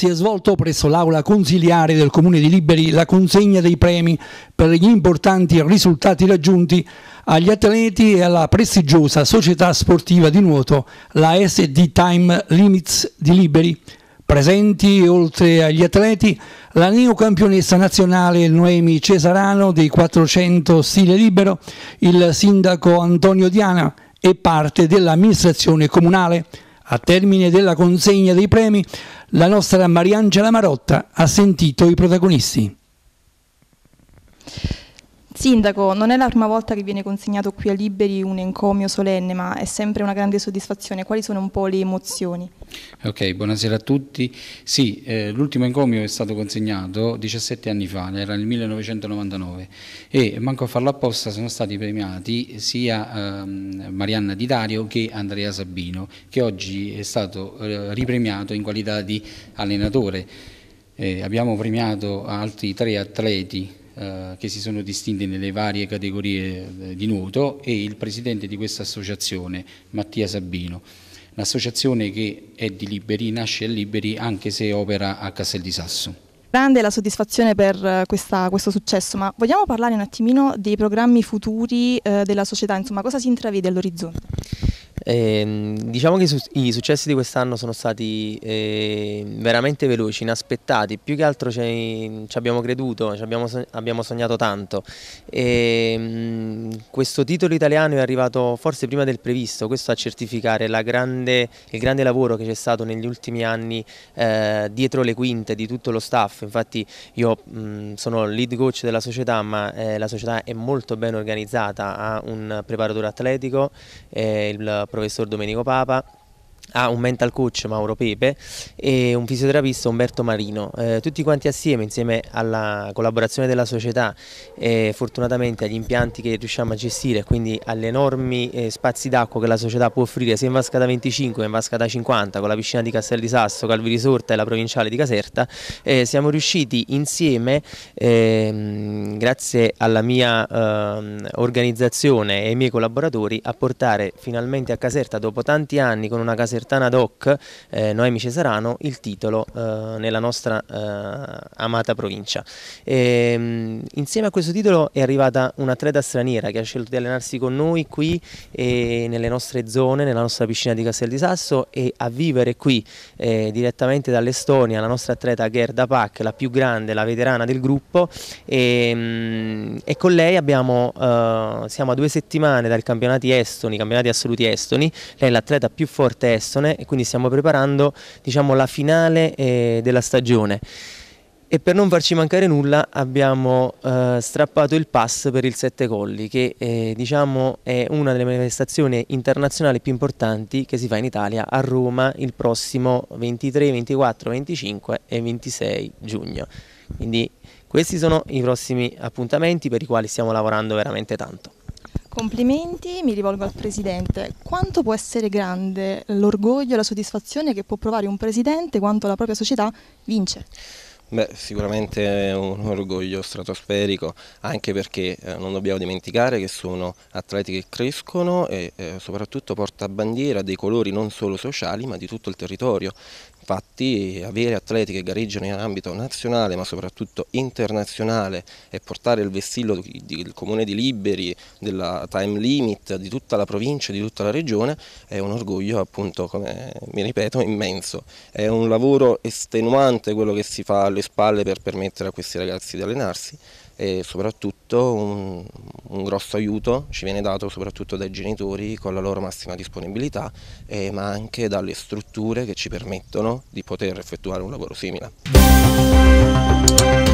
si è svolto presso l'aula consiliare del Comune di Liberi la consegna dei premi per gli importanti risultati raggiunti agli atleti e alla prestigiosa società sportiva di nuoto, la SD Time Limits di Liberi. Presenti, oltre agli atleti, la neocampionessa nazionale Noemi Cesarano dei 400 Stile Libero, il sindaco Antonio Diana e parte dell'amministrazione comunale. A termine della consegna dei premi, la nostra Mariangela Marotta ha sentito i protagonisti. Sindaco, non è la prima volta che viene consegnato qui a Liberi un encomio solenne, ma è sempre una grande soddisfazione. Quali sono un po' le emozioni? Ok, buonasera a tutti. Sì, eh, l'ultimo encomio è stato consegnato 17 anni fa, era nel 1999 e manco a farlo apposta sono stati premiati sia ehm, Marianna Di Dario che Andrea Sabino, che oggi è stato eh, ripremiato in qualità di allenatore. Eh, abbiamo premiato altri tre atleti eh, che si sono distinti nelle varie categorie eh, di nuoto e il presidente di questa associazione, Mattia Sabino. Un'associazione che è di Liberi, nasce a Liberi anche se opera a Castel di Sasso. Grande la soddisfazione per eh, questa, questo successo, ma vogliamo parlare un attimino dei programmi futuri eh, della società, insomma cosa si intravede all'orizzonte? Eh, diciamo che i successi di quest'anno sono stati eh, veramente veloci, inaspettati, più che altro ci, abbiamo creduto, abbiamo, abbiamo, sognato tanto. E, ehm, questo titolo italiano è arrivato forse prima del previsto, questo a certificare grande, il grande lavoro che c'è stato negli ultimi anni eh, dietro le quinte di tutto lo staff, infatti io mh, sono lead coach della società ma eh, la società è molto ben organizzata, ha un preparatore atletico, eh, il professor Domenico Papa, ha ah, un mental coach Mauro Pepe e un fisioterapista Umberto Marino, eh, tutti quanti assieme insieme alla collaborazione della società e fortunatamente agli impianti che riusciamo a gestire quindi agli enormi eh, spazi d'acqua che la società può offrire sia in Vasca da 25 che in Vasca da 50 con la piscina di Castel di Sasso, Calvi Risorta e la provinciale di Caserta, eh, siamo riusciti insieme ehm, grazie alla mia ehm, organizzazione e ai miei collaboratori a portare finalmente a Caserta dopo tanti anni con una caserta Casertana ad hoc, eh, Noemi Cesarano, il titolo eh, nella nostra eh, amata provincia. E, ehm, insieme a questo titolo è arrivata un'atleta straniera che ha scelto di allenarsi con noi qui eh, nelle nostre zone, nella nostra piscina di Castel di Sasso e a vivere qui eh, direttamente dall'Estonia la nostra atleta Gerda Pak, la più grande, la veterana del gruppo e, ehm, e con lei abbiamo, eh, siamo a due settimane dal campionati estoni, campionati assoluti estoni, lei è l'atleta più forte estone Bastone e quindi stiamo preparando diciamo, la finale eh, della stagione. E per non farci mancare nulla abbiamo eh, strappato il pass per il Sette Colli che eh, diciamo, è una delle manifestazioni internazionali più importanti che si fa in Italia a Roma il prossimo 23, 24, 25 e 26 giugno. Quindi questi sono i prossimi appuntamenti per i quali stiamo lavorando veramente tanto. Complimenti, mi rivolgo al Presidente. Quanto può essere grande l'orgoglio e la soddisfazione che può provare un Presidente quando la propria società vince? Beh, sicuramente è un orgoglio stratosferico, anche perché eh, non dobbiamo dimenticare che sono atleti che crescono e eh, soprattutto bandiera dei colori non solo sociali ma di tutto il territorio. Infatti avere atleti che gareggiano in ambito nazionale ma soprattutto internazionale e portare il vessillo del comune di Liberi, della time limit, di tutta la provincia, di tutta la regione è un orgoglio appunto, come mi ripeto, immenso. È un lavoro estenuante quello che si fa alle spalle per permettere a questi ragazzi di allenarsi e soprattutto un, un, grosso aiuto ci viene dato soprattutto dai genitori con la loro massima disponibilità eh, ma anche dalle strutture che ci permettono di poter effettuare un lavoro simile.